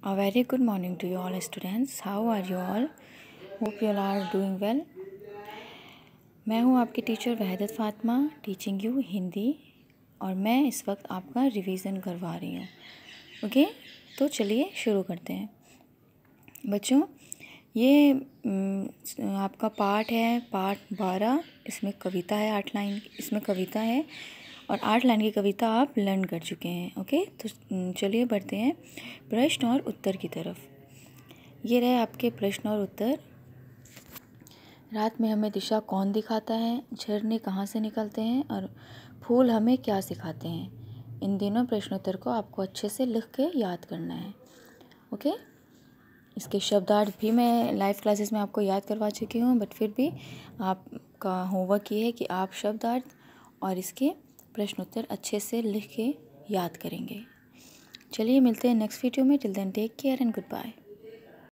A very good morning to you all students. How are you all? Hope you all are doing well. मैं हूँ आपकी teacher Wahdat Fatima teaching you Hindi और मैं इस वक्त आपका रिवीजन करवा रही हूँ ओके okay? तो चलिए शुरू करते हैं बच्चों ये आपका पार्ट है पार्ट बारह इसमें कविता है आठ लाइन इसमें कविता है और आठ लाइन की कविता आप लर्न कर चुके हैं ओके तो चलिए बढ़ते हैं प्रश्न और उत्तर की तरफ ये रहे आपके प्रश्न और उत्तर रात में हमें दिशा कौन दिखाता है झरने कहाँ से निकलते हैं और फूल हमें क्या सिखाते हैं इन दिनों प्रश्नोत्तर को आपको अच्छे से लिख के याद करना है ओके इसके शब्दार्थ भी मैं लाइव क्लासेस में आपको याद करवा चुकी हूँ बट फिर भी आपका होमवर्क ये है कि आप शब्दार्थ और इसके प्रश्नोत्तर अच्छे से लिख के याद करेंगे चलिए मिलते हैं नेक्स्ट वीडियो में till then take care and good bye